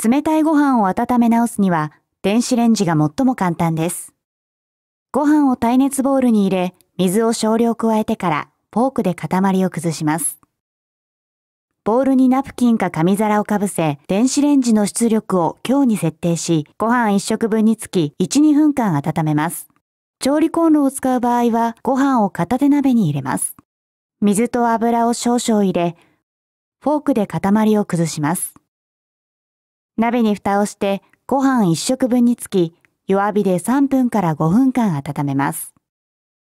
冷たいご飯を温め直すには電子レンジが最も簡単です。ご飯を耐熱ボウルに入れ、水を少量加えてからフォークで塊を崩します。ボウルにナプキンか紙皿をかぶせ、電子レンジの出力を強に設定し、ご飯1食分につき1、2分間温めます。調理コンロを使う場合は、ご飯を片手鍋に入れます。水と油を少々入れ、フォークで塊を崩します。鍋に蓋をしてご飯1食分につき弱火で3分から5分間温めます。